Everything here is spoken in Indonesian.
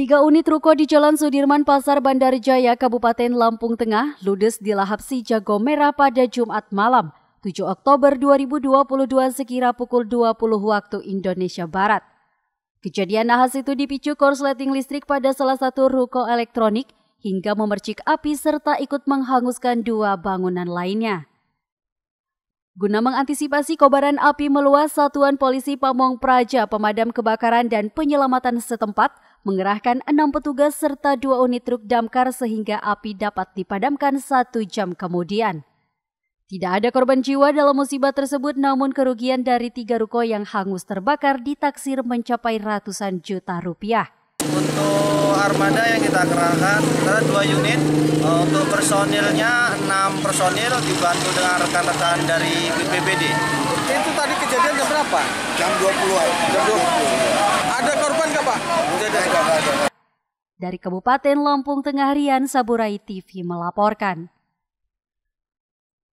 Tiga unit ruko di Jalan Sudirman Pasar Bandar Jaya, Kabupaten Lampung Tengah, ludes dilahap si jago merah pada Jumat malam, 7 Oktober 2022 sekira pukul 20 waktu Indonesia Barat. Kejadian nahas itu dipicu korsleting listrik pada salah satu ruko elektronik hingga memercik api serta ikut menghanguskan dua bangunan lainnya. Guna mengantisipasi kobaran api meluas, Satuan Polisi Pamong Praja Pemadam Kebakaran dan Penyelamatan setempat – mengerahkan enam petugas serta dua unit truk damkar sehingga api dapat dipadamkan satu jam kemudian. Tidak ada korban jiwa dalam musibah tersebut, namun kerugian dari tiga ruko yang hangus terbakar ditaksir mencapai ratusan juta rupiah. Untuk armada yang kita kerahkan, ada dua unit. Eh, untuk personilnya, enam personil dibantu dengan rekan-rekan dari BPBD. Itu tadi kejadian jam berapa? Jam 20-an. Jam 20. Ada dari Kabupaten Lampung Tengah Rian Saburai TV melaporkan.